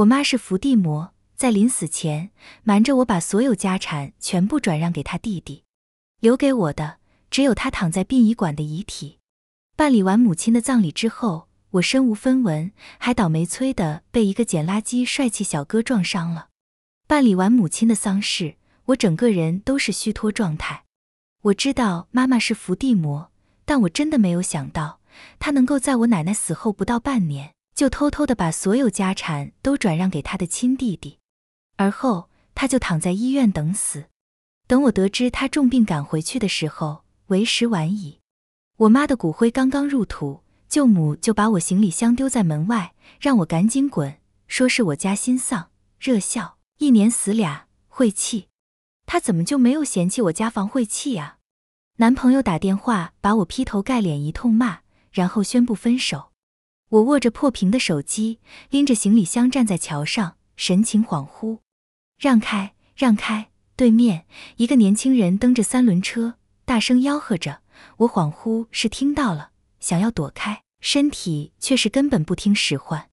我妈是伏地魔，在临死前瞒着我把所有家产全部转让给他弟弟，留给我的只有他躺在殡仪馆的遗体。办理完母亲的葬礼之后，我身无分文，还倒霉催的被一个捡垃圾帅气小哥撞伤了。办理完母亲的丧事，我整个人都是虚脱状态。我知道妈妈是伏地魔，但我真的没有想到她能够在我奶奶死后不到半年。就偷偷的把所有家产都转让给他的亲弟弟，而后他就躺在医院等死。等我得知他重病赶回去的时候，为时晚矣。我妈的骨灰刚刚入土，舅母就把我行李箱丢在门外，让我赶紧滚，说是我家新丧，热孝，一年死俩，晦气。他怎么就没有嫌弃我家房晦气啊？男朋友打电话把我劈头盖脸一通骂，然后宣布分手。我握着破屏的手机，拎着行李箱站在桥上，神情恍惚。让开，让开！对面一个年轻人蹬着三轮车，大声吆喝着。我恍惚是听到了，想要躲开，身体却是根本不听使唤。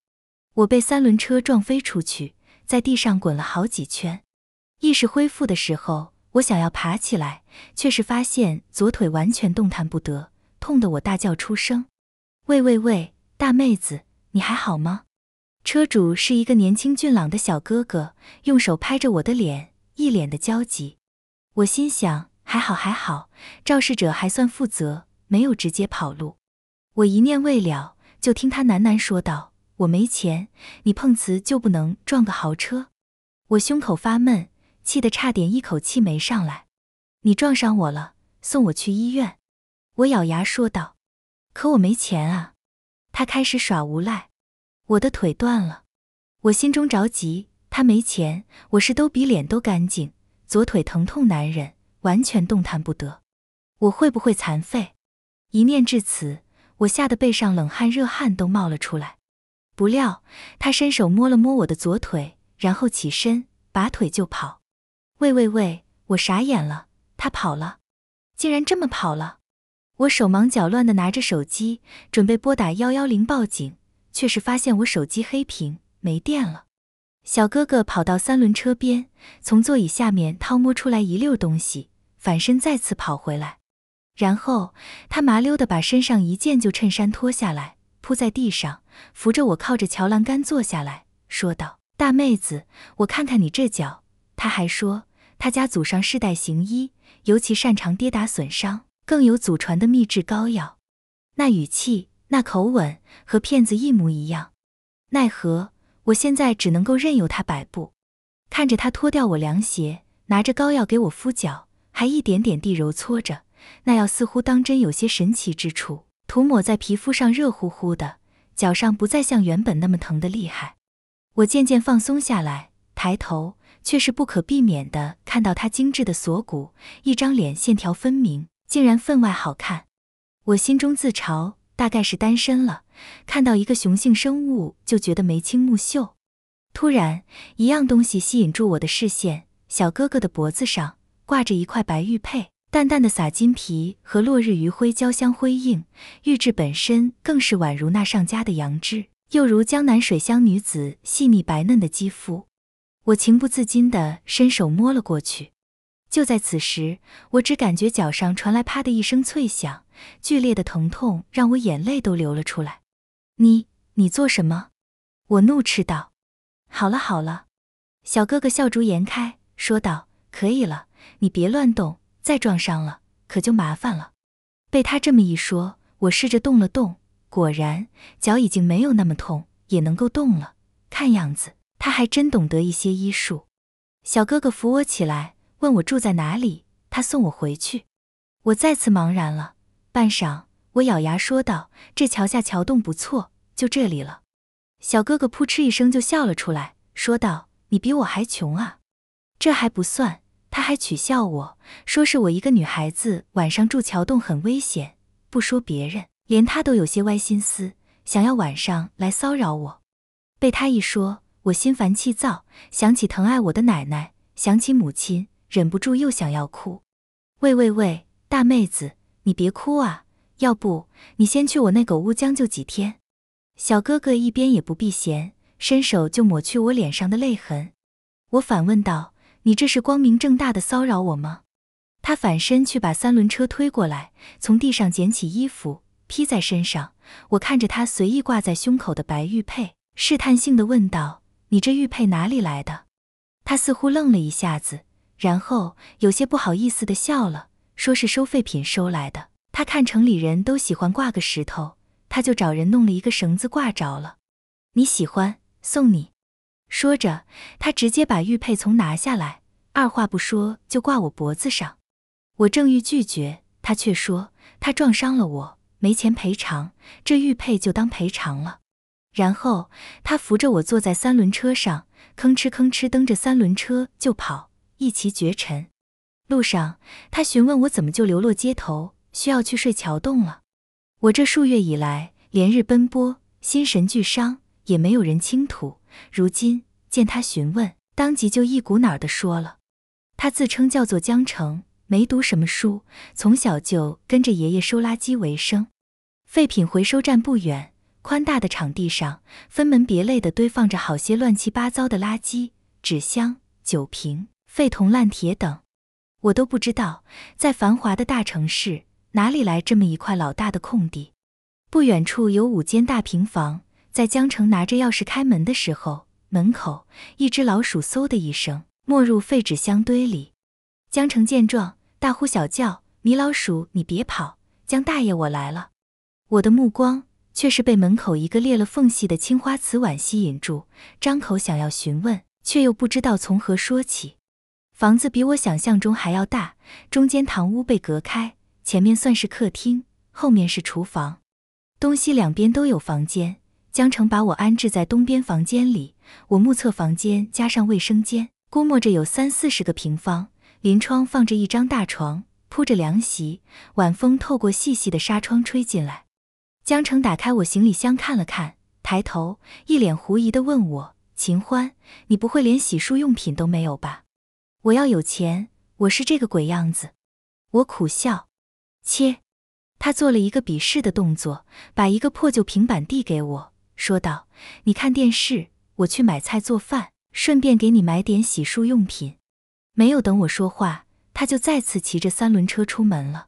我被三轮车撞飞出去，在地上滚了好几圈。意识恢复的时候，我想要爬起来，却是发现左腿完全动弹不得，痛得我大叫出声：“喂喂喂！”大妹子，你还好吗？车主是一个年轻俊朗的小哥哥，用手拍着我的脸，一脸的焦急。我心想，还好还好，肇事者还算负责，没有直接跑路。我一念未了，就听他喃喃说道：“我没钱，你碰瓷就不能撞个豪车？”我胸口发闷，气得差点一口气没上来。你撞上我了，送我去医院。我咬牙说道：“可我没钱啊。”他开始耍无赖，我的腿断了，我心中着急。他没钱，我是都比脸都干净。左腿疼痛难忍，完全动弹不得。我会不会残废？一念至此，我吓得背上冷汗热汗都冒了出来。不料他伸手摸了摸我的左腿，然后起身拔腿就跑。喂喂喂！我傻眼了，他跑了，竟然这么跑了。我手忙脚乱地拿着手机，准备拨打幺幺零报警，却是发现我手机黑屏没电了。小哥哥跑到三轮车边，从座椅下面掏摸出来一溜东西，反身再次跑回来，然后他麻溜地把身上一件旧衬衫脱下来，铺在地上，扶着我靠着桥栏杆坐下来说道：“大妹子，我看看你这脚。”他还说他家祖上世代行医，尤其擅长跌打损伤。更有祖传的秘制膏药，那语气、那口吻和骗子一模一样。奈何我现在只能够任由他摆布，看着他脱掉我凉鞋，拿着膏药给我敷脚，还一点点地揉搓着。那药似乎当真有些神奇之处，涂抹在皮肤上热乎乎的，脚上不再像原本那么疼的厉害。我渐渐放松下来，抬头却是不可避免地看到他精致的锁骨，一张脸线条分明。竟然分外好看，我心中自嘲，大概是单身了。看到一个雄性生物就觉得眉清目秀。突然，一样东西吸引住我的视线，小哥哥的脖子上挂着一块白玉佩，淡淡的洒金皮和落日余晖交相辉映，玉质本身更是宛如那上佳的羊脂，又如江南水乡女子细腻白嫩的肌肤。我情不自禁地伸手摸了过去。就在此时，我只感觉脚上传来啪的一声脆响，剧烈的疼痛让我眼泪都流了出来。你你做什么？我怒斥道。好了好了，小哥哥笑逐颜开说道，可以了，你别乱动，再撞伤了可就麻烦了。被他这么一说，我试着动了动，果然脚已经没有那么痛，也能够动了。看样子他还真懂得一些医术。小哥哥扶我起来。问我住在哪里，他送我回去。我再次茫然了，半晌，我咬牙说道：“这桥下桥洞不错，就这里了。”小哥哥扑哧一声就笑了出来，说道：“你比我还穷啊！”这还不算，他还取笑我说是我一个女孩子晚上住桥洞很危险。不说别人，连他都有些歪心思，想要晚上来骚扰我。被他一说，我心烦气躁，想起疼爱我的奶奶，想起母亲。忍不住又想要哭，喂喂喂，大妹子，你别哭啊！要不你先去我那狗屋将就几天？小哥哥一边也不避嫌，伸手就抹去我脸上的泪痕。我反问道：“你这是光明正大的骚扰我吗？”他反身去把三轮车推过来，从地上捡起衣服披在身上。我看着他随意挂在胸口的白玉佩，试探性地问道：“你这玉佩哪里来的？”他似乎愣了一下子。然后有些不好意思的笑了，说是收废品收来的。他看城里人都喜欢挂个石头，他就找人弄了一个绳子挂着了。你喜欢，送你。说着，他直接把玉佩从拿下来，二话不说就挂我脖子上。我正欲拒绝，他却说他撞伤了我，没钱赔偿，这玉佩就当赔偿了。然后他扶着我坐在三轮车上，吭哧吭哧蹬着三轮车就跑。一骑绝尘，路上他询问我怎么就流落街头，需要去睡桥洞了。我这数月以来连日奔波，心神俱伤，也没有人倾吐。如今见他询问，当即就一股脑的说了。他自称叫做江城，没读什么书，从小就跟着爷爷收垃圾为生。废品回收站不远，宽大的场地上分门别类的堆放着好些乱七八糟的垃圾、纸箱、酒瓶。废铜烂铁等，我都不知道，在繁华的大城市哪里来这么一块老大的空地。不远处有五间大平房，在江城拿着钥匙开门的时候，门口一只老鼠嗖的一声没入废纸箱堆里。江城见状大呼小叫：“米老鼠，你别跑！江大爷，我来了！”我的目光却是被门口一个裂了缝隙的青花瓷碗吸引住，张口想要询问，却又不知道从何说起。房子比我想象中还要大，中间堂屋被隔开，前面算是客厅，后面是厨房，东西两边都有房间。江城把我安置在东边房间里，我目测房间加上卫生间，估摸着有三四十个平方。临窗放着一张大床，铺着凉席，晚风透过细细的纱窗吹进来。江城打开我行李箱看了看，抬头一脸狐疑地问我：“秦欢，你不会连洗漱用品都没有吧？”我要有钱，我是这个鬼样子。我苦笑。切，他做了一个鄙视的动作，把一个破旧平板递给我，说道：“你看电视，我去买菜做饭，顺便给你买点洗漱用品。”没有等我说话，他就再次骑着三轮车出门了。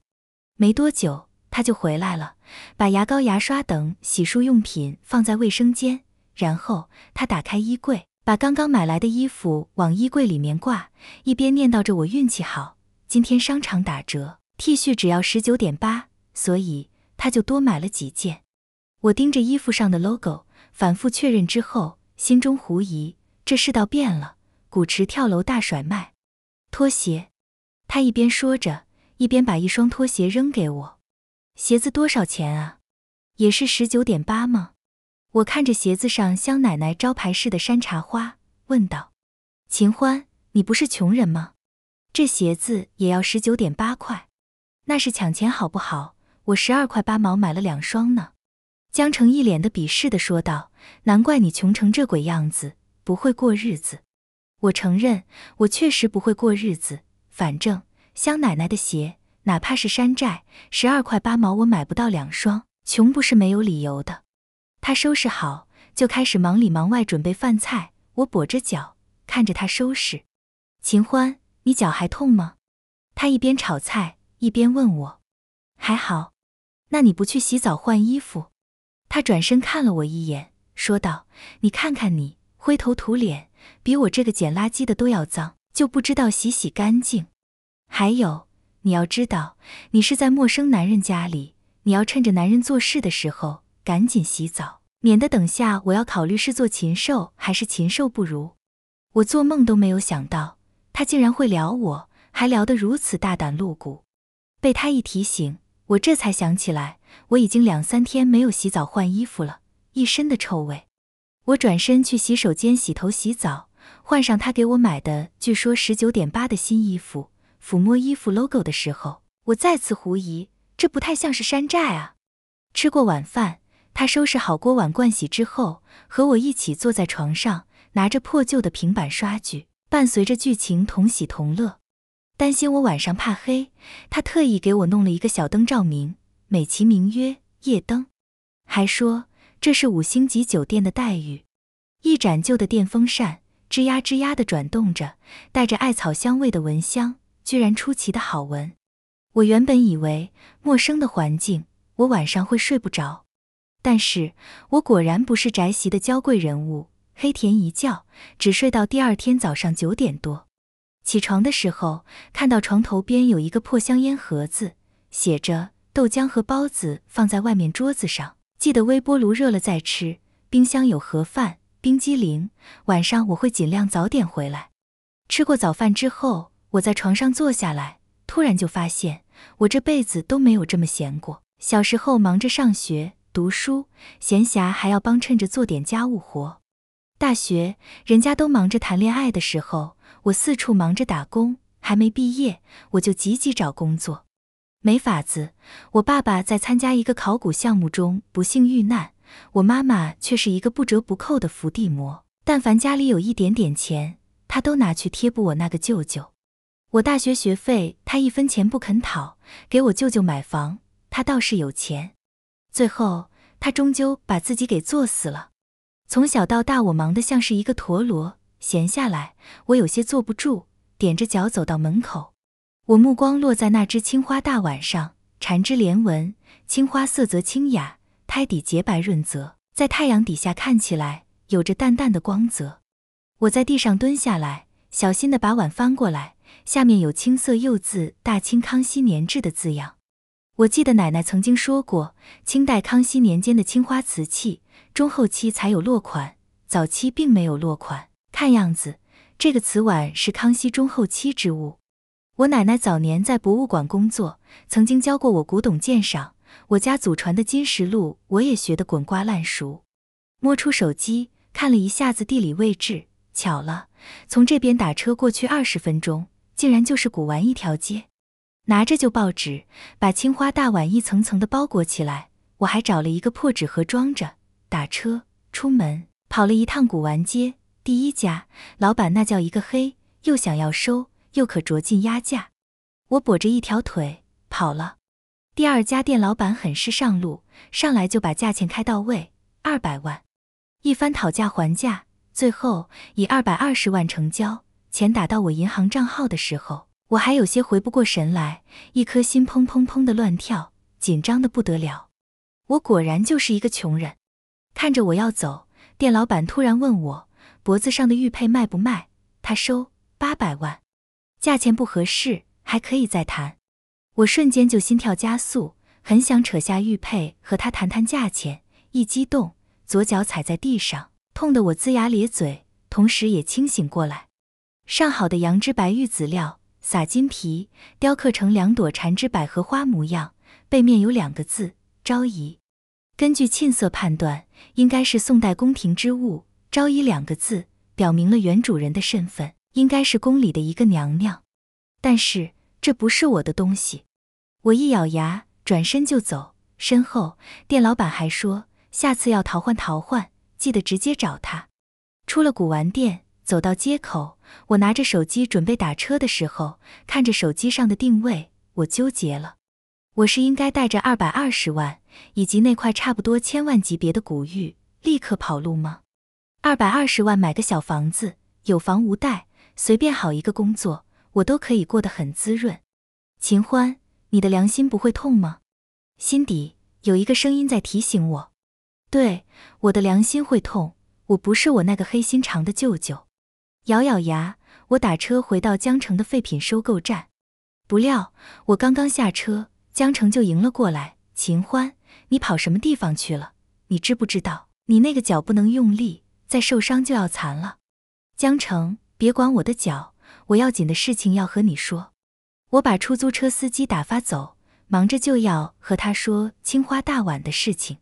没多久，他就回来了，把牙膏、牙刷等洗漱用品放在卫生间，然后他打开衣柜。把刚刚买来的衣服往衣柜里面挂，一边念叨着我运气好，今天商场打折，T 恤只要十九点八，所以他就多买了几件。我盯着衣服上的 logo，反复确认之后，心中狐疑：这世道变了。古驰跳楼大甩卖，拖鞋。他一边说着，一边把一双拖鞋扔给我。鞋子多少钱啊？也是十九点八吗？我看着鞋子上香奶奶招牌式的山茶花，问道：“秦欢，你不是穷人吗？这鞋子也要十九点八块，那是抢钱好不好？我十二块八毛买了两双呢。”江城一脸的鄙视的说道：“难怪你穷成这鬼样子，不会过日子。”我承认，我确实不会过日子。反正香奶奶的鞋，哪怕是山寨，十二块八毛我买不到两双。穷不是没有理由的。他收拾好，就开始忙里忙外准备饭菜。我跛着脚看着他收拾。秦欢，你脚还痛吗？他一边炒菜一边问我。还好。那你不去洗澡换衣服？他转身看了我一眼，说道：“你看看你，灰头土脸，比我这个捡垃圾的都要脏，就不知道洗洗干净。还有，你要知道，你是在陌生男人家里，你要趁着男人做事的时候。”赶紧洗澡，免得等下我要考虑是做禽兽还是禽兽不如。我做梦都没有想到，他竟然会撩我，还撩得如此大胆露骨。被他一提醒，我这才想起来，我已经两三天没有洗澡换衣服了，一身的臭味。我转身去洗手间洗头洗澡，换上他给我买的据说十九点八的新衣服。抚摸衣服 logo 的时候，我再次狐疑，这不太像是山寨啊。吃过晚饭。他收拾好锅碗盥洗之后，和我一起坐在床上，拿着破旧的平板刷剧，伴随着剧情同喜同乐。担心我晚上怕黑，他特意给我弄了一个小灯照明，美其名曰夜灯，还说这是五星级酒店的待遇。一盏旧的电风扇吱呀吱呀的转动着，带着艾草香味的蚊香居然出奇的好闻。我原本以为陌生的环境，我晚上会睡不着。但是我果然不是宅习的娇贵人物。黑田一觉，只睡到第二天早上九点多。起床的时候，看到床头边有一个破香烟盒子，写着“豆浆和包子放在外面桌子上，记得微波炉热了再吃。冰箱有盒饭、冰激凌。晚上我会尽量早点回来。”吃过早饭之后，我在床上坐下来，突然就发现我这辈子都没有这么闲过。小时候忙着上学。读书，闲暇还要帮衬着做点家务活。大学，人家都忙着谈恋爱的时候，我四处忙着打工。还没毕业，我就急急找工作。没法子，我爸爸在参加一个考古项目中不幸遇难，我妈妈却是一个不折不扣的伏地魔。但凡家里有一点点钱，他都拿去贴补我那个舅舅。我大学学费，他一分钱不肯讨；给我舅舅买房，他倒是有钱。最后，他终究把自己给作死了。从小到大，我忙得像是一个陀螺，闲下来，我有些坐不住，踮着脚走到门口。我目光落在那只青花大碗上，缠枝莲纹，青花色泽清雅，胎底洁白润泽，在太阳底下看起来有着淡淡的光泽。我在地上蹲下来，小心的把碗翻过来，下面有青色釉字“大清康熙年制”的字样。我记得奶奶曾经说过，清代康熙年间的青花瓷器中后期才有落款，早期并没有落款。看样子，这个瓷碗是康熙中后期之物。我奶奶早年在博物馆工作，曾经教过我古董鉴赏。我家祖传的《金石录》，我也学得滚瓜烂熟。摸出手机看了一下子地理位置，巧了，从这边打车过去二十分钟，竟然就是古玩一条街。拿着旧报纸，把青花大碗一层层的包裹起来。我还找了一个破纸盒装着。打车出门，跑了一趟古玩街。第一家老板那叫一个黑，又想要收，又可酌进压价。我跛着一条腿跑了。第二家店老板很是上路，上来就把价钱开到位，二百万。一番讨价还价，最后以二百二十万成交。钱打到我银行账号的时候。我还有些回不过神来，一颗心砰砰砰的乱跳，紧张的不得了。我果然就是一个穷人。看着我要走，店老板突然问我脖子上的玉佩卖不卖？他收八百万，价钱不合适，还可以再谈。我瞬间就心跳加速，很想扯下玉佩和他谈谈价钱。一激动，左脚踩在地上，痛得我龇牙咧嘴，同时也清醒过来。上好的羊脂白玉籽料。洒金皮雕刻成两朵缠枝百合花模样，背面有两个字“昭仪”。根据沁色判断，应该是宋代宫廷之物。“昭仪”两个字表明了原主人的身份，应该是宫里的一个娘娘。但是这不是我的东西，我一咬牙，转身就走。身后店老板还说：“下次要淘换淘换，记得直接找他。”出了古玩店。走到街口，我拿着手机准备打车的时候，看着手机上的定位，我纠结了。我是应该带着二百二十万以及那块差不多千万级别的古玉立刻跑路吗？二百二十万买个小房子，有房无贷，随便好一个工作，我都可以过得很滋润。秦欢，你的良心不会痛吗？心底有一个声音在提醒我，对，我的良心会痛。我不是我那个黑心肠的舅舅。咬咬牙，我打车回到江城的废品收购站。不料，我刚刚下车，江城就迎了过来。秦欢，你跑什么地方去了？你知不知道，你那个脚不能用力，再受伤就要残了。江城，别管我的脚，我要紧的事情要和你说。我把出租车司机打发走，忙着就要和他说青花大碗的事情。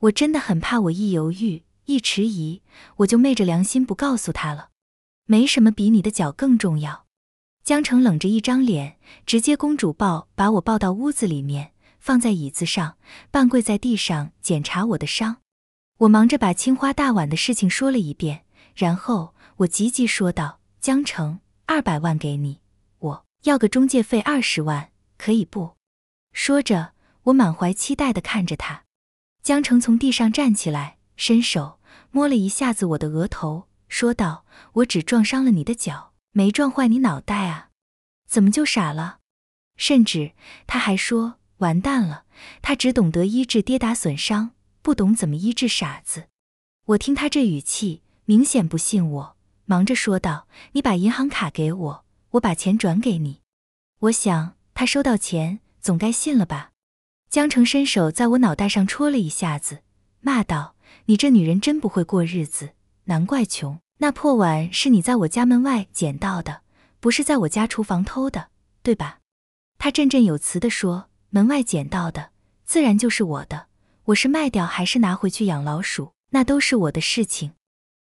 我真的很怕，我一犹豫，一迟疑，我就昧着良心不告诉他了。没什么比你的脚更重要。江城冷着一张脸，直接公主抱把我抱到屋子里面，放在椅子上，半跪在地上检查我的伤。我忙着把青花大碗的事情说了一遍，然后我急急说道：“江城，二百万给你，我要个中介费二十万，可以不？”说着，我满怀期待地看着他。江城从地上站起来，伸手摸了一下子我的额头。说道：“我只撞伤了你的脚，没撞坏你脑袋啊，怎么就傻了？甚至他还说完蛋了，他只懂得医治跌打损伤，不懂怎么医治傻子。”我听他这语气，明显不信我，忙着说道：“你把银行卡给我，我把钱转给你。”我想他收到钱，总该信了吧？江城伸手在我脑袋上戳了一下子，骂道：“你这女人真不会过日子。”难怪穷，那破碗是你在我家门外捡到的，不是在我家厨房偷的，对吧？他振振有词地说：“门外捡到的，自然就是我的。我是卖掉还是拿回去养老鼠，那都是我的事情。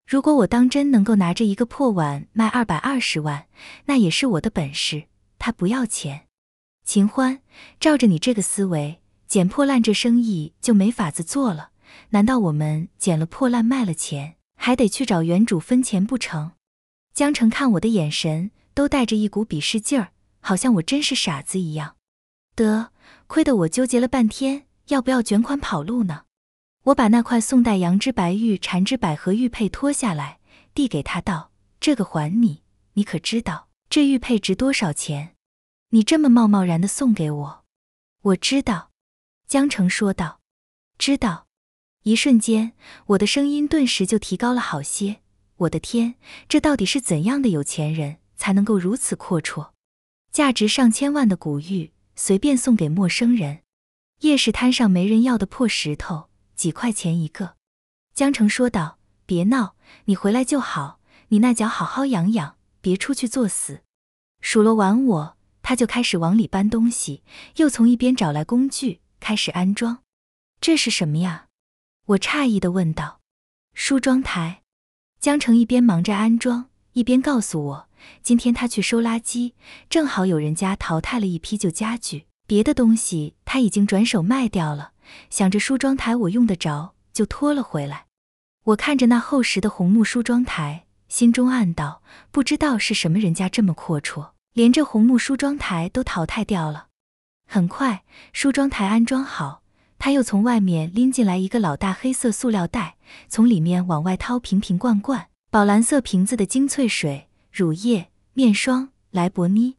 如果我当真能够拿着一个破碗卖二百二十万，那也是我的本事。”他不要钱。秦欢，照着你这个思维，捡破烂这生意就没法子做了。难道我们捡了破烂卖了钱？还得去找原主分钱不成？江城看我的眼神都带着一股鄙视劲儿，好像我真是傻子一样。得，亏得我纠结了半天，要不要卷款跑路呢？我把那块宋代羊脂白玉缠枝百合玉佩脱下来，递给他道：“这个还你。你可知道这玉佩值多少钱？你这么贸贸然的送给我？”我知道，江城说道：“知道。”一瞬间，我的声音顿时就提高了好些。我的天，这到底是怎样的有钱人才能够如此阔绰？价值上千万的古玉随便送给陌生人，夜市摊上没人要的破石头几块钱一个。江城说道：“别闹，你回来就好，你那脚好好养养，别出去作死。”数落完我，他就开始往里搬东西，又从一边找来工具开始安装。这是什么呀？我诧异的问道：“梳妆台。”江城一边忙着安装，一边告诉我：“今天他去收垃圾，正好有人家淘汰了一批旧家具，别的东西他已经转手卖掉了。想着梳妆台我用得着，就拖了回来。”我看着那厚实的红木梳妆台，心中暗道：“不知道是什么人家这么阔绰，连这红木梳妆台都淘汰掉了。”很快，梳妆台安装好。他又从外面拎进来一个老大黑色塑料袋，从里面往外掏瓶瓶罐罐，宝蓝色瓶子的精粹水、乳液、面霜、莱伯妮。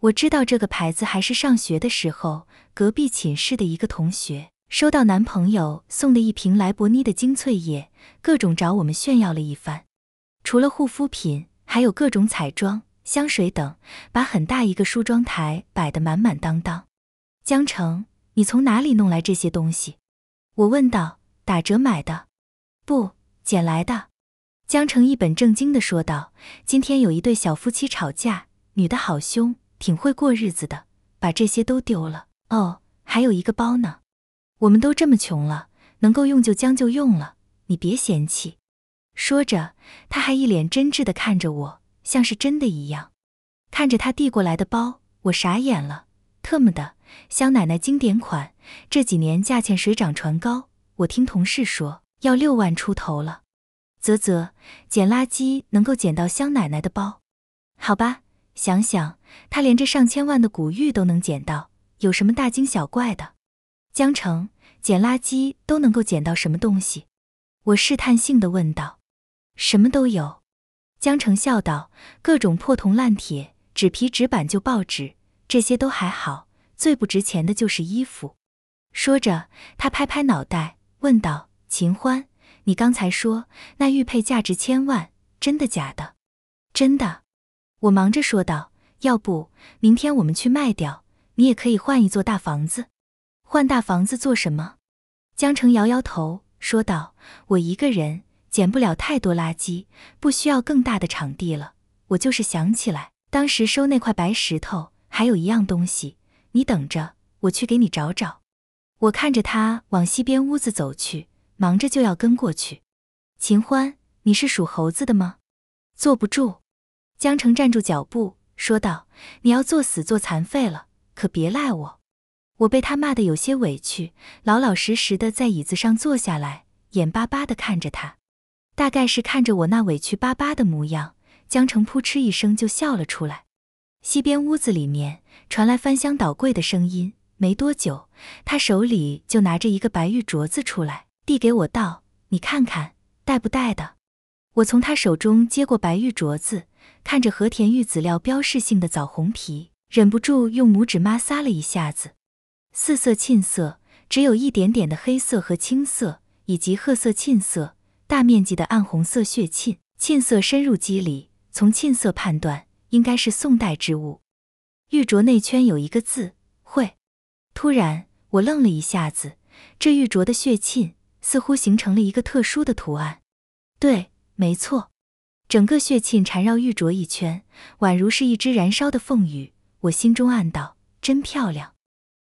我知道这个牌子，还是上学的时候隔壁寝室的一个同学收到男朋友送的一瓶莱伯妮的精粹液，各种找我们炫耀了一番。除了护肤品，还有各种彩妆、香水等，把很大一个梳妆台摆得满满当当。江城。你从哪里弄来这些东西？我问道。打折买的，不，捡来的。江城一本正经的说道。今天有一对小夫妻吵架，女的好凶，挺会过日子的，把这些都丢了。哦，还有一个包呢。我们都这么穷了，能够用就将就用了，你别嫌弃。说着，他还一脸真挚的看着我，像是真的一样。看着他递过来的包，我傻眼了。特么的，香奶奶经典款，这几年价钱水涨船高，我听同事说要六万出头了，啧啧，捡垃圾能够捡到香奶奶的包？好吧，想想他连这上千万的古玉都能捡到，有什么大惊小怪的？江城，捡垃圾都能够捡到什么东西？我试探性的问道。什么都有，江城笑道，各种破铜烂铁、纸皮、纸板就报纸。这些都还好，最不值钱的就是衣服。说着，他拍拍脑袋，问道：“秦欢，你刚才说那玉佩价值千万，真的假的？”“真的。”我忙着说道，“要不明天我们去卖掉，你也可以换一座大房子。”“换大房子做什么？”江城摇摇头说道：“我一个人捡不了太多垃圾，不需要更大的场地了。我就是想起来当时收那块白石头。”还有一样东西，你等着，我去给你找找。我看着他往西边屋子走去，忙着就要跟过去。秦欢，你是属猴子的吗？坐不住。江城站住脚步，说道：“你要作死做残废了，可别赖我。”我被他骂得有些委屈，老老实实的在椅子上坐下来，眼巴巴的看着他。大概是看着我那委屈巴巴的模样，江城扑哧一声就笑了出来。西边屋子里面传来翻箱倒柜的声音，没多久，他手里就拿着一个白玉镯子出来，递给我道：“你看看，带不带的？”我从他手中接过白玉镯子，看着和田玉籽料标志性的枣红皮，忍不住用拇指抹擦了一下子。四色沁色，只有一点点的黑色和青色，以及褐色沁色，大面积的暗红色血沁，沁色深入肌理，从沁色判断。应该是宋代之物，玉镯内圈有一个字“会”。突然，我愣了一下子，这玉镯的血沁似乎形成了一个特殊的图案。对，没错，整个血沁缠绕玉镯一圈，宛如是一只燃烧的凤羽。我心中暗道：真漂亮。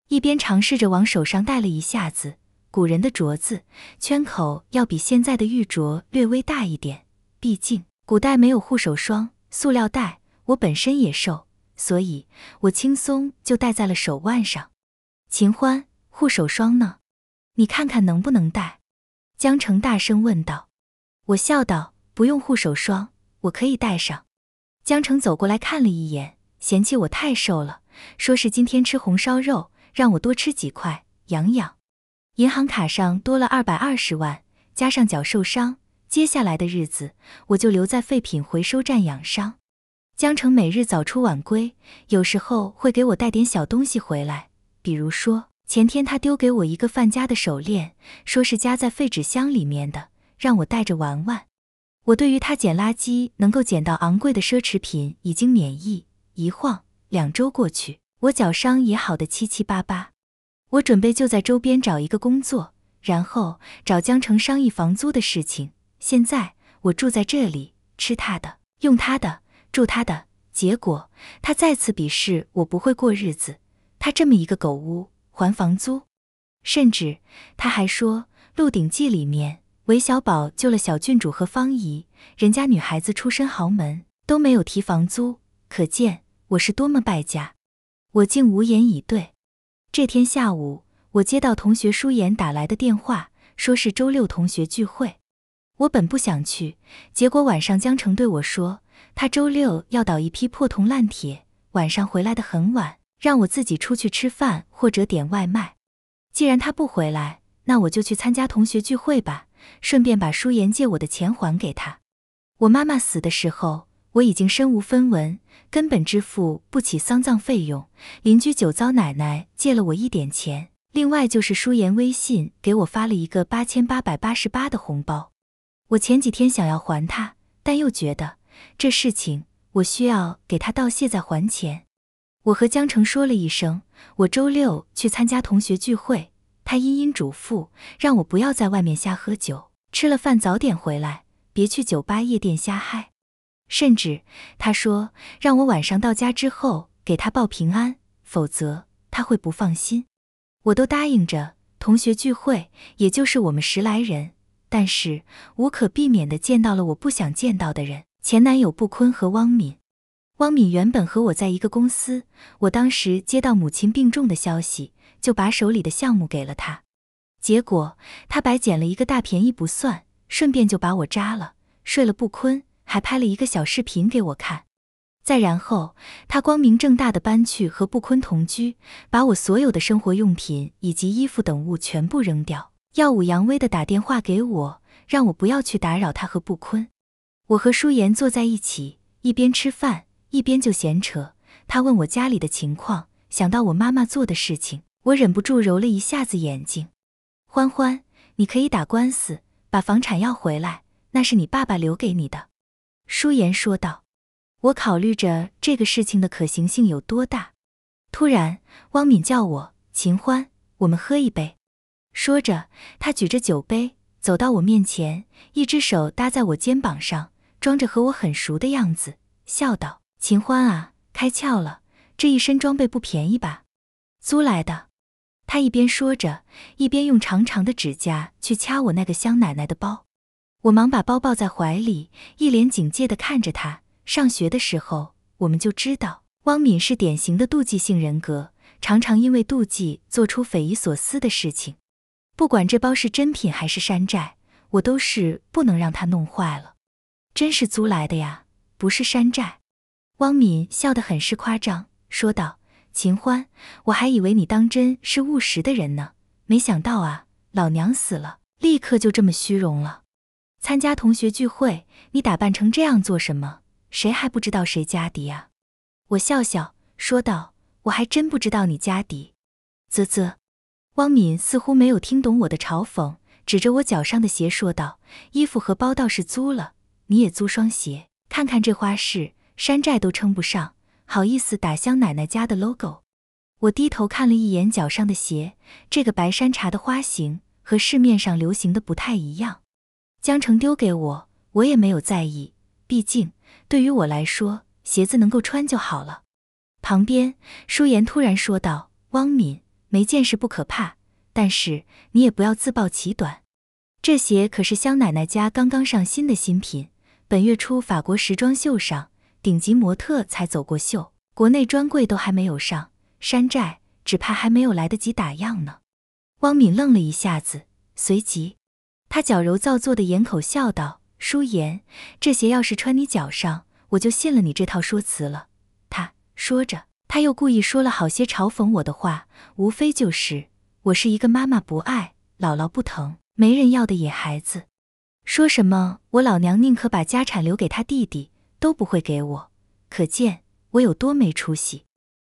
一边尝试着往手上戴了一下子，古人的镯子圈口要比现在的玉镯略微大一点，毕竟古代没有护手霜、塑料袋。我本身也瘦，所以我轻松就戴在了手腕上。秦欢，护手霜呢？你看看能不能戴？江城大声问道。我笑道：“不用护手霜，我可以戴上。”江城走过来看了一眼，嫌弃我太瘦了，说是今天吃红烧肉，让我多吃几块养养。银行卡上多了二百二十万，加上脚受伤，接下来的日子我就留在废品回收站养伤。江城每日早出晚归，有时候会给我带点小东西回来，比如说前天他丢给我一个范家的手链，说是夹在废纸箱里面的，让我带着玩玩。我对于他捡垃圾能够捡到昂贵的奢侈品已经免疫。一晃两周过去，我脚伤也好的七七八八，我准备就在周边找一个工作，然后找江城商议房租的事情。现在我住在这里，吃他的，用他的。住他的结果，他再次鄙视我不会过日子。他这么一个狗屋还房租，甚至他还说《鹿鼎记》里面韦小宝救了小郡主和方怡，人家女孩子出身豪门都没有提房租，可见我是多么败家。我竟无言以对。这天下午，我接到同学舒言打来的电话，说是周六同学聚会。我本不想去，结果晚上江澄对我说。他周六要倒一批破铜烂铁，晚上回来的很晚，让我自己出去吃饭或者点外卖。既然他不回来，那我就去参加同学聚会吧，顺便把舒言借我的钱还给他。我妈妈死的时候，我已经身无分文，根本支付不起丧葬费用。邻居酒糟奶奶借了我一点钱，另外就是舒言微信给我发了一个八千八百八十八的红包。我前几天想要还他，但又觉得。这事情我需要给他道谢再还钱。我和江城说了一声，我周六去参加同学聚会，他殷殷嘱咐，让我不要在外面瞎喝酒，吃了饭早点回来，别去酒吧夜店瞎嗨。甚至他说让我晚上到家之后给他报平安，否则他会不放心。我都答应着。同学聚会也就是我们十来人，但是无可避免的见到了我不想见到的人。前男友布坤和汪敏，汪敏原本和我在一个公司，我当时接到母亲病重的消息，就把手里的项目给了他，结果他白捡了一个大便宜不算，顺便就把我扎了，睡了布坤，还拍了一个小视频给我看，再然后他光明正大的搬去和布坤同居，把我所有的生活用品以及衣服等物全部扔掉，耀武扬威的打电话给我，让我不要去打扰他和布坤。我和舒言坐在一起，一边吃饭一边就闲扯。他问我家里的情况，想到我妈妈做的事情，我忍不住揉了一下子眼睛。欢欢，你可以打官司把房产要回来，那是你爸爸留给你的。”舒言说道。我考虑着这个事情的可行性有多大，突然，汪敏叫我：“秦欢，我们喝一杯。”说着，他举着酒杯走到我面前，一只手搭在我肩膀上。装着和我很熟的样子，笑道：“秦欢啊，开窍了，这一身装备不便宜吧？”租来的。他一边说着，一边用长长的指甲去掐我那个香奶奶的包。我忙把包抱在怀里，一脸警戒的看着他。上学的时候，我们就知道汪敏是典型的妒忌性人格，常常因为妒忌做出匪夷所思的事情。不管这包是真品还是山寨，我都是不能让他弄坏了。真是租来的呀，不是山寨。汪敏笑得很是夸张，说道：“秦欢，我还以为你当真是务实的人呢，没想到啊，老娘死了，立刻就这么虚荣了。参加同学聚会，你打扮成这样做什么？谁还不知道谁家底呀？”我笑笑说道：“我还真不知道你家底。”啧啧，汪敏似乎没有听懂我的嘲讽，指着我脚上的鞋说道：“衣服和包倒是租了。”你也租双鞋，看看这花式，山寨都称不上，好意思打香奶奶家的 logo？我低头看了一眼脚上的鞋，这个白山茶的花型和市面上流行的不太一样。江澄丢给我，我也没有在意，毕竟对于我来说，鞋子能够穿就好了。旁边，舒言突然说道：“汪敏，没见识不可怕，但是你也不要自暴其短，这鞋可是香奶奶家刚刚上新的新品。”本月初，法国时装秀上，顶级模特才走过秀，国内专柜都还没有上，山寨只怕还没有来得及打样呢。汪敏愣了一下子，随即，她矫揉造作的掩口笑道：“舒言，这鞋要是穿你脚上，我就信了你这套说辞了。”她说着，她又故意说了好些嘲讽我的话，无非就是我是一个妈妈不爱、姥姥不疼、没人要的野孩子。说什么？我老娘宁可把家产留给他弟弟，都不会给我。可见我有多没出息。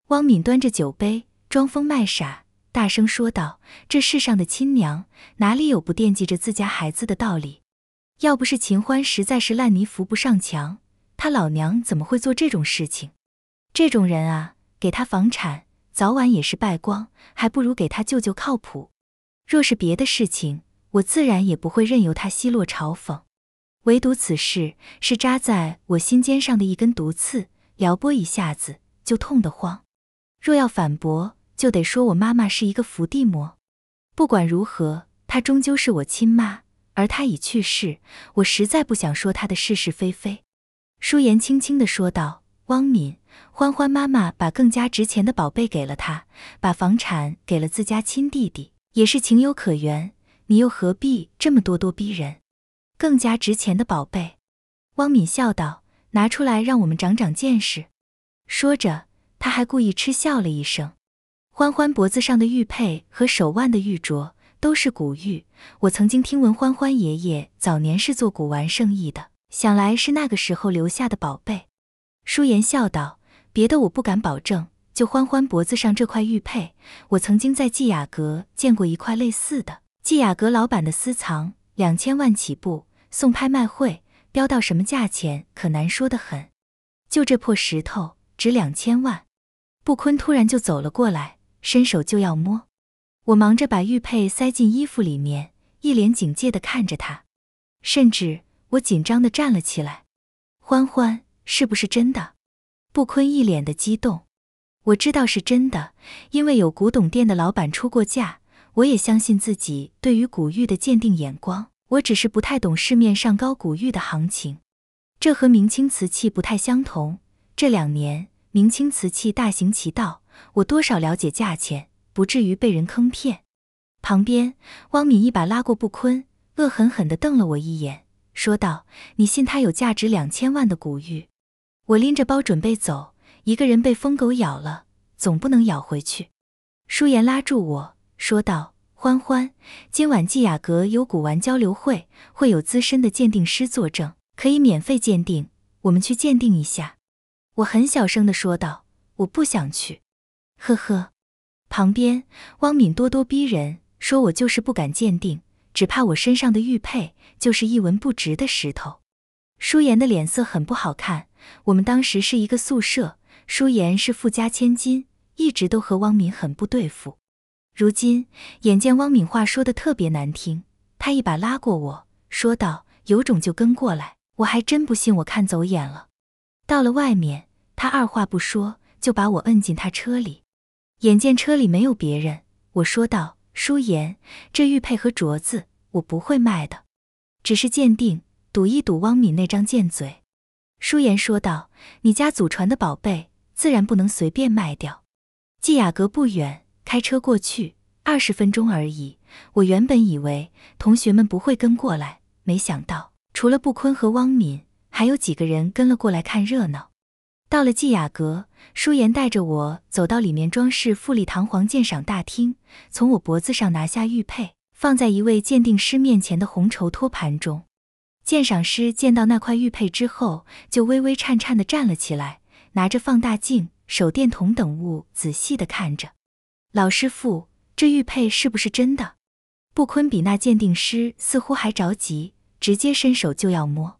汪敏端着酒杯，装疯卖傻，大声说道：“这世上的亲娘哪里有不惦记着自家孩子的道理？要不是秦欢实在是烂泥扶不上墙，他老娘怎么会做这种事情？这种人啊，给他房产，早晚也是败光，还不如给他舅舅靠谱。若是别的事情……”我自然也不会任由他奚落嘲讽，唯独此事是扎在我心尖上的一根毒刺，撩拨一下子就痛得慌。若要反驳，就得说我妈妈是一个伏地魔。不管如何，她终究是我亲妈，而她已去世，我实在不想说她的是是非非。舒言轻轻的说道：“汪敏，欢欢妈妈把更加值钱的宝贝给了他，把房产给了自家亲弟弟，也是情有可原。”你又何必这么咄咄逼人？更加值钱的宝贝，汪敏笑道：“拿出来，让我们长长见识。”说着，他还故意嗤笑了一声。欢欢脖子上的玉佩和手腕的玉镯都是古玉，我曾经听闻欢欢爷爷早年是做古玩生意的，想来是那个时候留下的宝贝。舒言笑道：“别的我不敢保证，就欢欢脖子上这块玉佩，我曾经在季雅阁见过一块类似的。”季雅阁老板的私藏，两千万起步，送拍卖会，飙到什么价钱可难说的很。就这破石头值两千万，布坤突然就走了过来，伸手就要摸，我忙着把玉佩塞进衣服里面，一脸警戒的看着他，甚至我紧张的站了起来。欢欢，是不是真的？布坤一脸的激动，我知道是真的，因为有古董店的老板出过价。我也相信自己对于古玉的鉴定眼光，我只是不太懂市面上高古玉的行情，这和明清瓷器不太相同。这两年明清瓷器大行其道，我多少了解价钱，不至于被人坑骗。旁边，汪敏一把拉过布坤，恶狠狠地瞪了我一眼，说道：“你信他有价值两千万的古玉？”我拎着包准备走，一个人被疯狗咬了，总不能咬回去。舒言拉住我。说道：“欢欢，今晚季雅阁有古玩交流会，会有资深的鉴定师作证，可以免费鉴定。我们去鉴定一下。”我很小声的说道：“我不想去。”呵呵，旁边汪敏咄咄逼人，说：“我就是不敢鉴定，只怕我身上的玉佩就是一文不值的石头。”舒言的脸色很不好看。我们当时是一个宿舍，舒言是富家千金，一直都和汪敏很不对付。如今眼见汪敏话说的特别难听，他一把拉过我说道：“有种就跟过来！”我还真不信我看走眼了。到了外面，他二话不说就把我摁进他车里。眼见车里没有别人，我说道：“舒言，这玉佩和镯子我不会卖的，只是鉴定赌一赌汪敏那张贱嘴。”舒言说道：“你家祖传的宝贝自然不能随便卖掉，季雅阁不远。”开车过去二十分钟而已，我原本以为同学们不会跟过来，没想到除了布坤和汪敏，还有几个人跟了过来看热闹。到了季雅阁，舒言带着我走到里面装饰富丽堂皇、鉴赏大厅，从我脖子上拿下玉佩，放在一位鉴定师面前的红绸托盘中。鉴赏师见到那块玉佩之后，就微微颤颤的站了起来，拿着放大镜、手电筒等物仔细的看着。老师傅，这玉佩是不是真的？布坤比那鉴定师似乎还着急，直接伸手就要摸，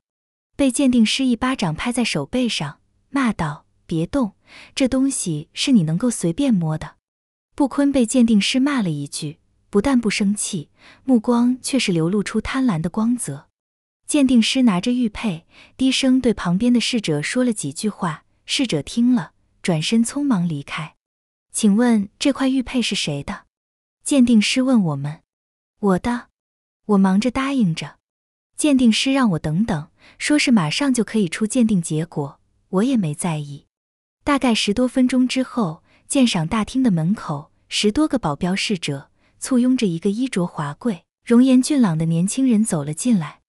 被鉴定师一巴掌拍在手背上，骂道：“别动，这东西是你能够随便摸的。”布坤被鉴定师骂了一句，不但不生气，目光却是流露出贪婪的光泽。鉴定师拿着玉佩，低声对旁边的侍者说了几句话，侍者听了，转身匆忙离开。请问这块玉佩是谁的？鉴定师问我们。我的，我忙着答应着。鉴定师让我等等，说是马上就可以出鉴定结果。我也没在意。大概十多分钟之后，鉴赏大厅的门口，十多个保镖侍者簇拥着一个衣着华贵、容颜俊朗的年轻人走了进来。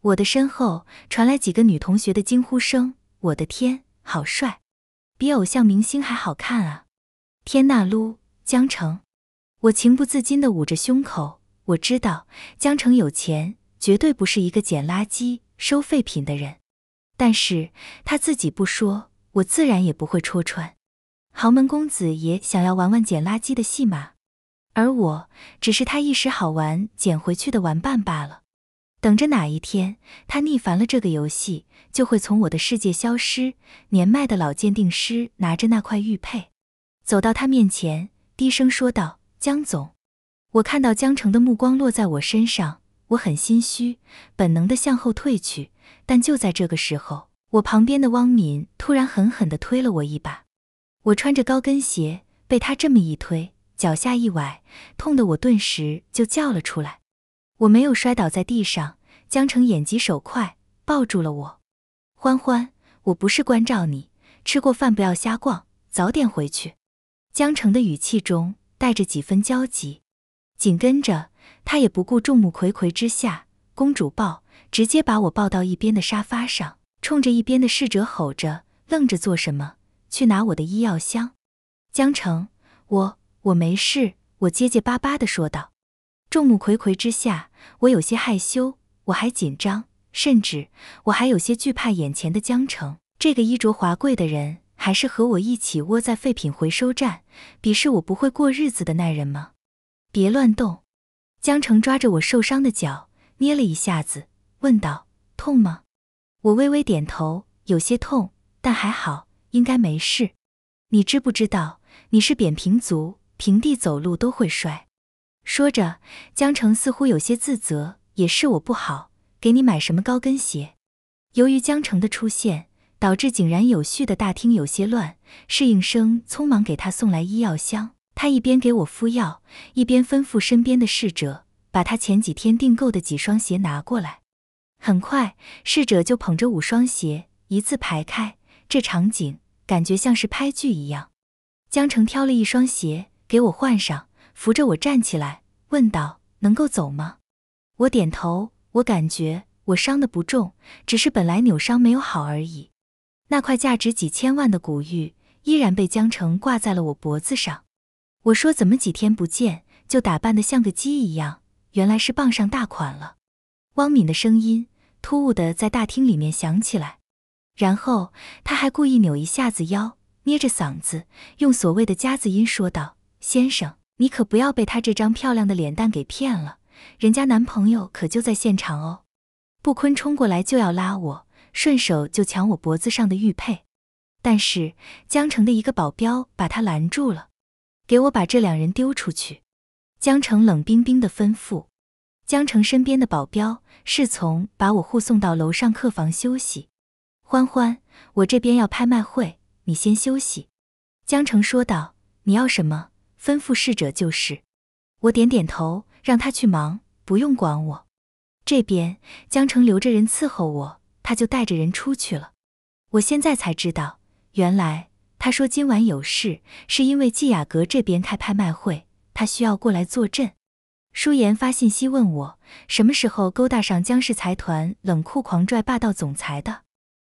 我的身后传来几个女同学的惊呼声：“我的天，好帅，比偶像明星还好看啊！”天呐，噜，江城，我情不自禁的捂着胸口。我知道江城有钱，绝对不是一个捡垃圾、收废品的人，但是他自己不说，我自然也不会戳穿。豪门公子爷想要玩玩捡垃圾的戏码，而我只是他一时好玩捡回去的玩伴罢了。等着哪一天他逆烦了这个游戏，就会从我的世界消失。年迈的老鉴定师拿着那块玉佩。走到他面前，低声说道：“江总，我看到江城的目光落在我身上，我很心虚，本能的向后退去。但就在这个时候，我旁边的汪敏突然狠狠的推了我一把。我穿着高跟鞋，被他这么一推，脚下一崴，痛得我顿时就叫了出来。我没有摔倒在地上，江城眼疾手快，抱住了我。欢欢，我不是关照你，吃过饭不要瞎逛，早点回去。”江城的语气中带着几分焦急，紧跟着他也不顾众目睽睽之下，公主抱直接把我抱到一边的沙发上，冲着一边的侍者吼着：“愣着做什么？去拿我的医药箱！”江城，我我没事，我结结巴巴地说道。众目睽睽之下，我有些害羞，我还紧张，甚至我还有些惧怕眼前的江城这个衣着华贵的人。还是和我一起窝在废品回收站，鄙视我不会过日子的那人吗？别乱动，江城抓着我受伤的脚捏了一下子，问道：“痛吗？”我微微点头，有些痛，但还好，应该没事。你知不知道你是扁平足，平地走路都会摔？说着，江城似乎有些自责，也是我不好，给你买什么高跟鞋。由于江城的出现。导致井然有序的大厅有些乱，侍应生匆忙给他送来医药箱。他一边给我敷药，一边吩咐身边的侍者把他前几天订购的几双鞋拿过来。很快，侍者就捧着五双鞋一字排开，这场景感觉像是拍剧一样。江城挑了一双鞋给我换上，扶着我站起来，问道：“能够走吗？”我点头。我感觉我伤的不重，只是本来扭伤没有好而已。那块价值几千万的古玉依然被江澄挂在了我脖子上。我说怎么几天不见就打扮得像个鸡一样？原来是傍上大款了。汪敏的声音突兀的在大厅里面响起来，然后他还故意扭一下子腰，捏着嗓子用所谓的夹子音说道：“先生，你可不要被她这张漂亮的脸蛋给骗了，人家男朋友可就在现场哦。”不坤冲过来就要拉我。顺手就抢我脖子上的玉佩，但是江城的一个保镖把他拦住了，给我把这两人丢出去。江城冷冰冰的吩咐。江城身边的保镖侍从把我护送到楼上客房休息。欢欢，我这边要拍卖会，你先休息。江城说道。你要什么，吩咐侍者就是。我点点头，让他去忙，不用管我。这边江城留着人伺候我。他就带着人出去了。我现在才知道，原来他说今晚有事，是因为季雅阁这边开拍卖会，他需要过来坐镇。舒言发信息问我，什么时候勾搭上江氏财团冷酷狂拽霸道总裁的？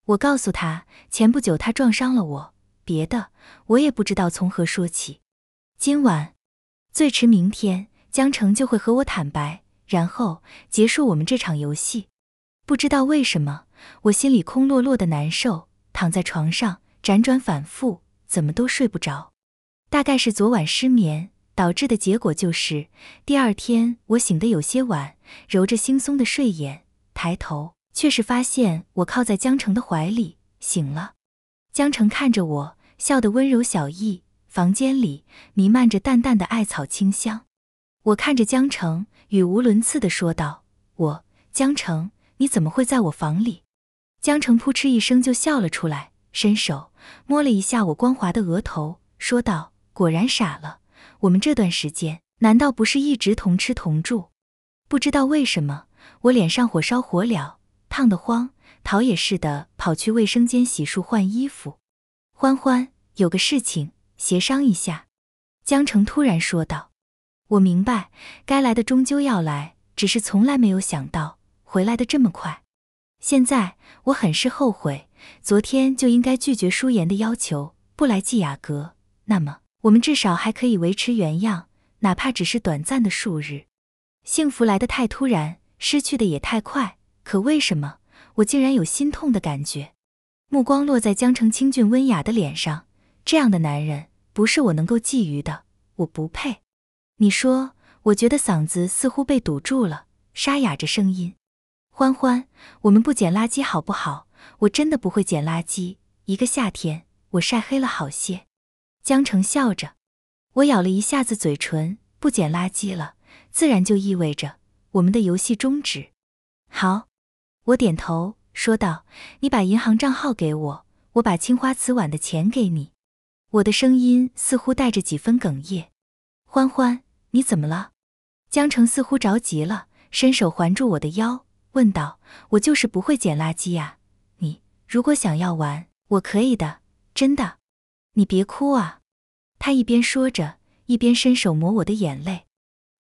我告诉他，前不久他撞伤了我，别的我也不知道从何说起。今晚，最迟明天，江城就会和我坦白，然后结束我们这场游戏。不知道为什么。我心里空落落的难受，躺在床上辗转反复，怎么都睡不着。大概是昨晚失眠导致的结果，就是第二天我醒得有些晚，揉着惺忪的睡眼抬头，却是发现我靠在江城的怀里醒了。江城看着我，笑得温柔小意。房间里弥漫着淡淡的艾草清香，我看着江城，语无伦次的说道：“我江城，你怎么会在我房里？”江城扑哧一声就笑了出来，伸手摸了一下我光滑的额头，说道：“果然傻了，我们这段时间难道不是一直同吃同住？不知道为什么我脸上火烧火燎，烫得慌，逃也似的跑去卫生间洗漱换衣服。”欢欢，有个事情协商一下。”江城突然说道。“我明白，该来的终究要来，只是从来没有想到回来的这么快。”现在我很是后悔，昨天就应该拒绝舒言的要求，不来季雅阁。那么，我们至少还可以维持原样，哪怕只是短暂的数日。幸福来得太突然，失去的也太快。可为什么我竟然有心痛的感觉？目光落在江城清俊温雅的脸上，这样的男人不是我能够觊觎的，我不配。你说，我觉得嗓子似乎被堵住了，沙哑着声音。欢欢，我们不捡垃圾好不好？我真的不会捡垃圾。一个夏天，我晒黑了好些。江城笑着，我咬了一下子嘴唇，不捡垃圾了，自然就意味着我们的游戏终止。好，我点头说道：“你把银行账号给我，我把青花瓷碗的钱给你。”我的声音似乎带着几分哽咽。欢欢，你怎么了？江城似乎着急了，伸手环住我的腰。问道：“我就是不会捡垃圾呀！你如果想要玩，我可以的，真的。你别哭啊！”他一边说着，一边伸手抹我的眼泪。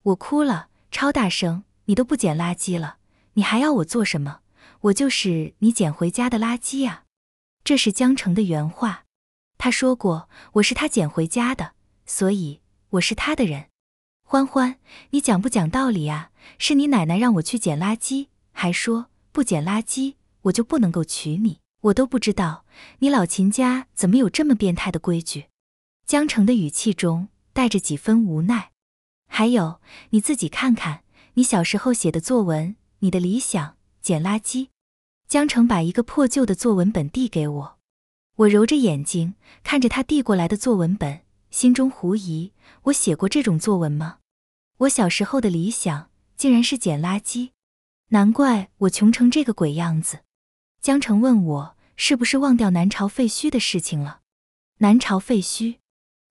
我哭了，超大声！你都不捡垃圾了，你还要我做什么？我就是你捡回家的垃圾啊！这是江澄的原话。他说过，我是他捡回家的，所以我是他的人。欢欢，你讲不讲道理啊？是你奶奶让我去捡垃圾。还说不捡垃圾我就不能够娶你，我都不知道你老秦家怎么有这么变态的规矩。江城的语气中带着几分无奈。还有你自己看看，你小时候写的作文，你的理想捡垃圾。江城把一个破旧的作文本递给我，我揉着眼睛看着他递过来的作文本，心中狐疑：我写过这种作文吗？我小时候的理想竟然是捡垃圾。难怪我穷成这个鬼样子。江城问我，是不是忘掉南朝废墟的事情了？南朝废墟，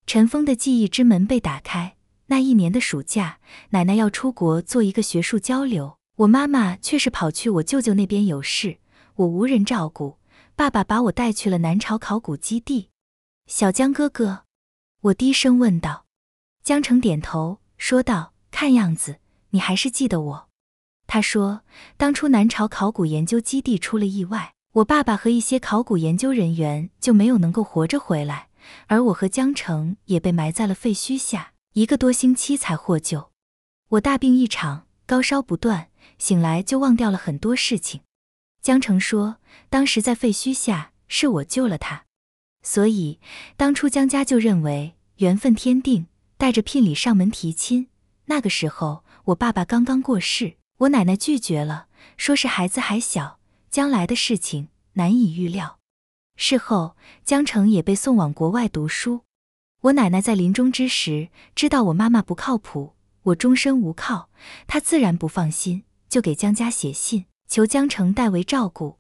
尘封的记忆之门被打开。那一年的暑假，奶奶要出国做一个学术交流，我妈妈却是跑去我舅舅那边有事，我无人照顾，爸爸把我带去了南朝考古基地。小江哥哥，我低声问道。江城点头说道：“看样子，你还是记得我。”他说：“当初南朝考古研究基地出了意外，我爸爸和一些考古研究人员就没有能够活着回来，而我和江城也被埋在了废墟下，一个多星期才获救。我大病一场，高烧不断，醒来就忘掉了很多事情。”江城说：“当时在废墟下是我救了他，所以当初江家就认为缘分天定，带着聘礼上门提亲。那个时候我爸爸刚刚过世。”我奶奶拒绝了，说是孩子还小，将来的事情难以预料。事后，江城也被送往国外读书。我奶奶在临终之时，知道我妈妈不靠谱，我终身无靠，她自然不放心，就给江家写信，求江城代为照顾。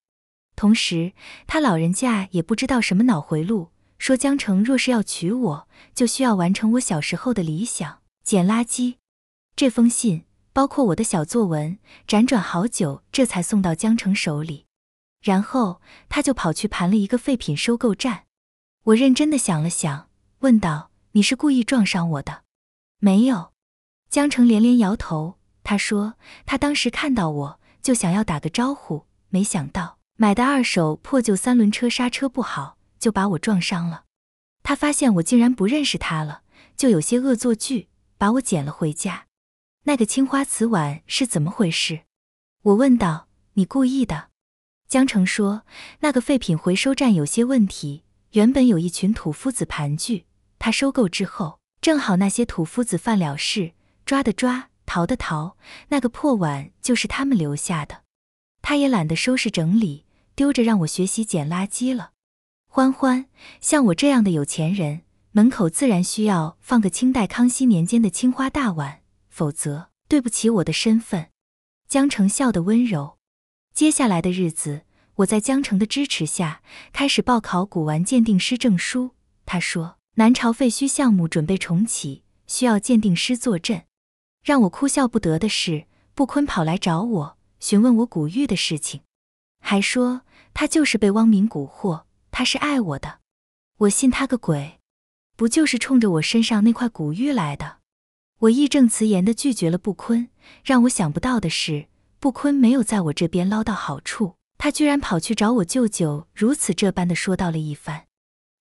同时，他老人家也不知道什么脑回路，说江城若是要娶我，就需要完成我小时候的理想——捡垃圾。这封信。包括我的小作文，辗转好久，这才送到江城手里。然后他就跑去盘了一个废品收购站。我认真的想了想，问道：“你是故意撞伤我的？”“没有。”江城连连摇头。他说：“他当时看到我就想要打个招呼，没想到买的二手破旧三轮车刹车不好，就把我撞伤了。他发现我竟然不认识他了，就有些恶作剧，把我捡了回家。”那个青花瓷碗是怎么回事？我问道。你故意的？江城说，那个废品回收站有些问题，原本有一群土夫子盘踞，他收购之后，正好那些土夫子犯了事，抓的抓，逃的逃，那个破碗就是他们留下的。他也懒得收拾整理，丢着让我学习捡垃圾了。欢欢，像我这样的有钱人，门口自然需要放个清代康熙年间的青花大碗。否则，对不起我的身份。江城笑得温柔。接下来的日子，我在江城的支持下，开始报考古玩鉴定师证书。他说，南朝废墟项目准备重启，需要鉴定师坐镇。让我哭笑不得的是，布坤跑来找我，询问我古玉的事情，还说他就是被汪明蛊惑，他是爱我的。我信他个鬼！不就是冲着我身上那块古玉来的？我义正辞严地拒绝了布坤。让我想不到的是，布坤没有在我这边捞到好处，他居然跑去找我舅舅，如此这般的说道了一番。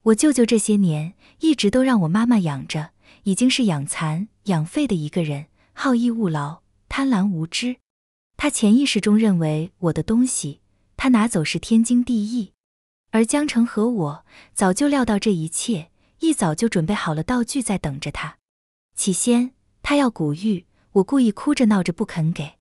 我舅舅这些年一直都让我妈妈养着，已经是养残养废的一个人，好逸恶劳，贪婪无知。他潜意识中认为我的东西他拿走是天经地义。而江城和我早就料到这一切，一早就准备好了道具在等着他。起先。他要古玉，我故意哭着闹着不肯给。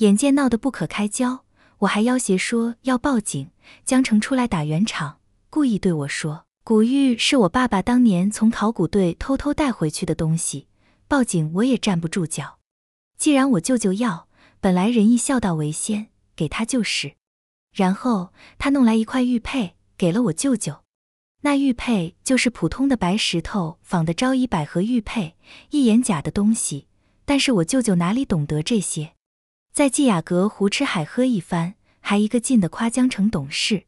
眼见闹得不可开交，我还要挟说要报警。江城出来打圆场，故意对我说：“古玉是我爸爸当年从考古队偷偷带回去的东西，报警我也站不住脚。既然我舅舅要，本来仁义孝道为先，给他就是。”然后他弄来一块玉佩，给了我舅舅。那玉佩就是普通的白石头仿的朝仪百合玉佩，一眼假的东西。但是我舅舅哪里懂得这些，在季雅阁胡吃海喝一番，还一个劲的夸江澄懂事。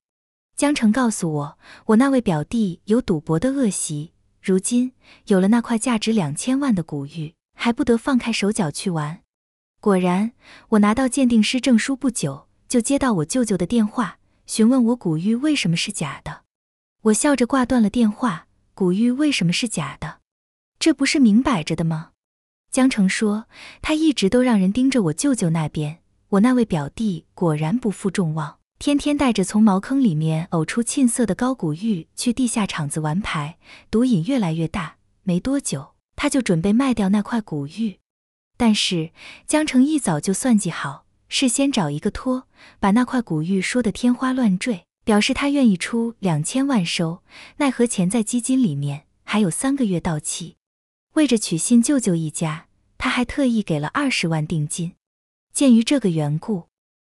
江澄告诉我，我那位表弟有赌博的恶习，如今有了那块价值两千万的古玉，还不得放开手脚去玩？果然，我拿到鉴定师证书不久，就接到我舅舅的电话，询问我古玉为什么是假的。我笑着挂断了电话。古玉为什么是假的？这不是明摆着的吗？江城说，他一直都让人盯着我舅舅那边。我那位表弟果然不负众望，天天带着从茅坑里面呕出沁色的高古玉去地下场子玩牌，赌瘾越来越大。没多久，他就准备卖掉那块古玉，但是江城一早就算计好，事先找一个托，把那块古玉说得天花乱坠。表示他愿意出两千万收，奈何钱在基金里面还有三个月到期。为着取信舅舅一家，他还特意给了二十万定金。鉴于这个缘故，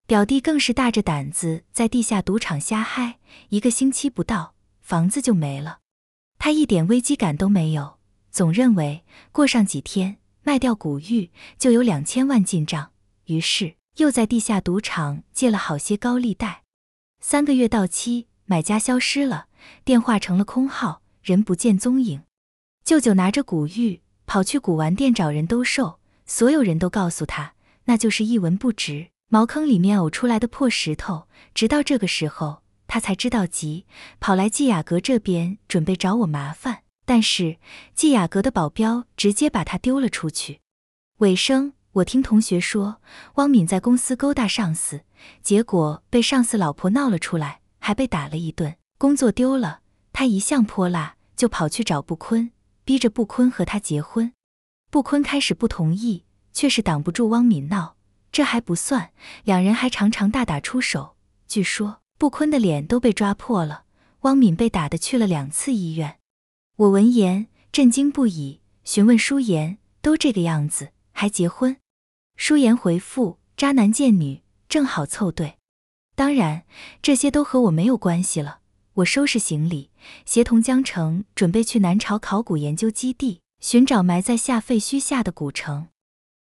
表弟更是大着胆子在地下赌场瞎嗨，一个星期不到，房子就没了。他一点危机感都没有，总认为过上几天卖掉古玉就有两千万进账，于是又在地下赌场借了好些高利贷。三个月到期，买家消失了，电话成了空号，人不见踪影。舅舅拿着古玉跑去古玩店找人兜售，所有人都告诉他那就是一文不值，茅坑里面呕出来的破石头。直到这个时候，他才知道急，跑来季雅阁这边准备找我麻烦，但是季雅阁的保镖直接把他丢了出去。尾声。我听同学说，汪敏在公司勾搭上司，结果被上司老婆闹了出来，还被打了一顿，工作丢了。她一向泼辣，就跑去找布坤，逼着布坤和她结婚。布坤开始不同意，却是挡不住汪敏闹。这还不算，两人还常常大打出手，据说布坤的脸都被抓破了，汪敏被打的去了两次医院。我闻言震惊不已，询问舒言，都这个样子还结婚？舒言回复：“渣男贱女正好凑对，当然这些都和我没有关系了。我收拾行李，协同江城准备去南朝考古研究基地，寻找埋在夏废墟下的古城。”